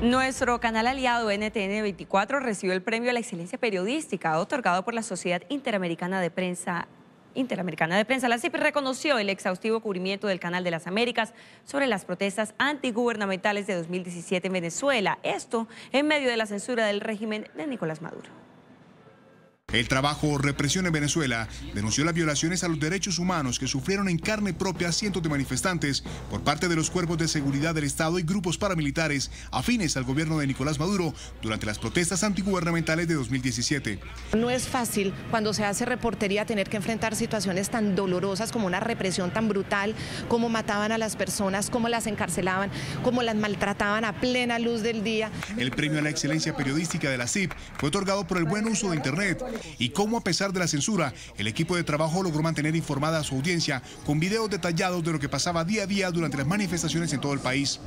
Nuestro canal aliado NTN 24 recibió el premio a la excelencia periodística otorgado por la Sociedad Interamericana de Prensa Interamericana de Prensa, la CIP, reconoció el exhaustivo cubrimiento del Canal de las Américas sobre las protestas antigubernamentales de 2017 en Venezuela. Esto en medio de la censura del régimen de Nicolás Maduro. El trabajo Represión en Venezuela denunció las violaciones a los derechos humanos que sufrieron en carne propia cientos de manifestantes por parte de los cuerpos de seguridad del Estado y grupos paramilitares afines al gobierno de Nicolás Maduro durante las protestas antigubernamentales de 2017. No es fácil cuando se hace reportería tener que enfrentar situaciones tan dolorosas como una represión tan brutal, como mataban a las personas, como las encarcelaban, como las maltrataban a plena luz del día. El premio a la excelencia periodística de la CIP fue otorgado por el buen uso de Internet y cómo a pesar de la censura, el equipo de trabajo logró mantener informada a su audiencia con videos detallados de lo que pasaba día a día durante las manifestaciones en todo el país.